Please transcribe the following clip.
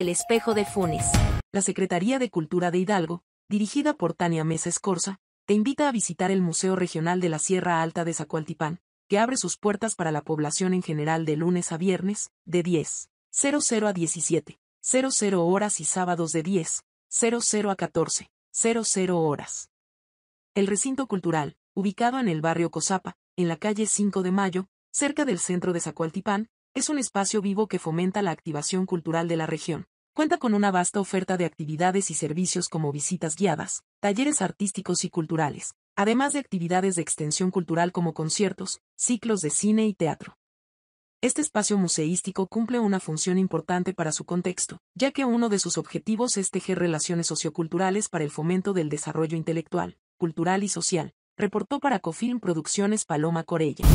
El espejo de Funes. La Secretaría de Cultura de Hidalgo, dirigida por Tania Mesa Escorza, te invita a visitar el Museo Regional de la Sierra Alta de Zacualtipán, que abre sus puertas para la población en general de lunes a viernes, de 10.00 a 17.00 horas y sábados de 10.00 a 14.00 horas. El recinto cultural, ubicado en el barrio Cozapa, en la calle 5 de Mayo, cerca del centro de Zacualtipán, es un espacio vivo que fomenta la activación cultural de la región Cuenta con una vasta oferta de actividades y servicios como visitas guiadas, talleres artísticos y culturales, además de actividades de extensión cultural como conciertos, ciclos de cine y teatro. Este espacio museístico cumple una función importante para su contexto, ya que uno de sus objetivos es tejer relaciones socioculturales para el fomento del desarrollo intelectual, cultural y social, reportó para Cofilm Producciones Paloma Corella.